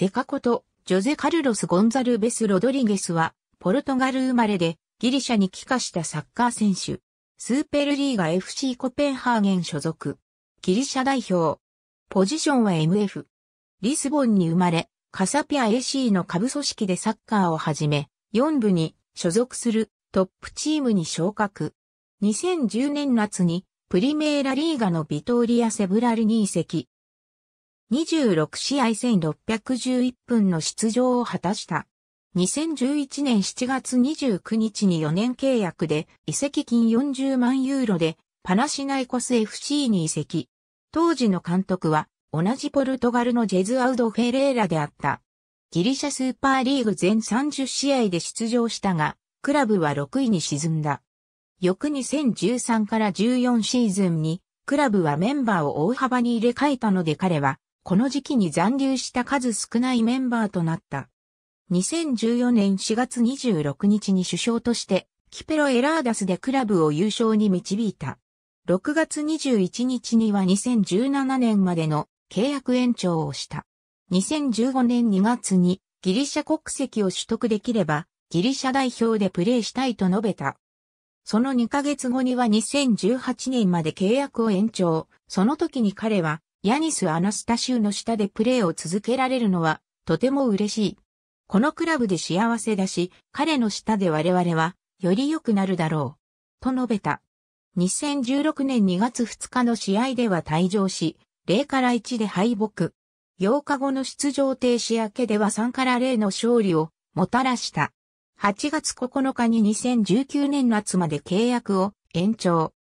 ゼカこと、ジョゼ・カルロス・ゴンザルベス・ロドリゲスは、ポルトガル生まれで、ギリシャに帰化したサッカー選手。スーペルリーガ FC コペンハーゲン所属。ギリシャ代表。ポジションは MF。リスボンに生まれ、カサピア AC の下部組織でサッカーを始め、4部に所属するトップチームに昇格。2010年夏にプリメーラリーガのビトーリア・セブラルに移籍。26試合1611分の出場を果たした。2011年7月29日に4年契約で移籍金40万ユーロでパナシナイコス FC に移籍。当時の監督は同じポルトガルのジェズアウド・フェレーラであった。ギリシャスーパーリーグ全30試合で出場したが、クラブは6位に沈んだ。翌2013から14シーズンに、クラブはメンバーを大幅に入れ替えたので彼はこの時期に残留した数少ないメンバーとなった。2014年4月26日に首相として、キペロ・エラーダスでクラブを優勝に導いた。6月21日には2017年までの契約延長をした。2015年2月にギリシャ国籍を取得できれば、ギリシャ代表でプレーしたいと述べた。その2ヶ月後には2018年まで契約を延長。その時に彼はヤニス・アナスタシュの下でプレーを続けられるのはとても嬉しい。このクラブで幸せだし、彼の下で我々はより良くなるだろう。と述べた。2016年2月2日の試合では退場し、0から1で敗北。8日後の出場停止明けでは3から0の勝利をもたらした。8月9日に2019年夏まで契約を延長。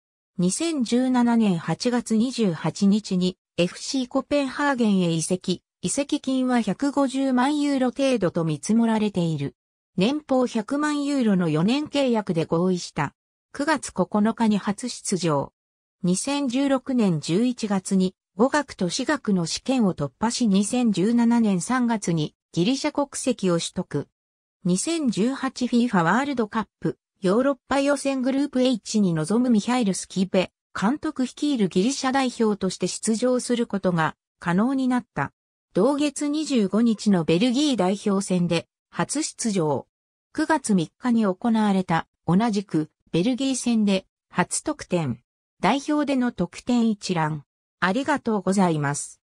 2017年8月28日に FC コペンハーゲンへ移籍、移籍金は150万ユーロ程度と見積もられている。年俸100万ユーロの4年契約で合意した。9月9日に初出場。2016年11月に語学と私学の試験を突破し2017年3月にギリシャ国籍を取得。2018FIFA ワールドカップヨーロッパ予選グループ H に臨むミハイル・スキベ、監督率いるギリシャ代表として出場することが可能になった。同月25日のベルギー代表戦で初出場。9月3日に行われた同じくベルギー戦で初得点。代表での得点一覧。ありがとうございます。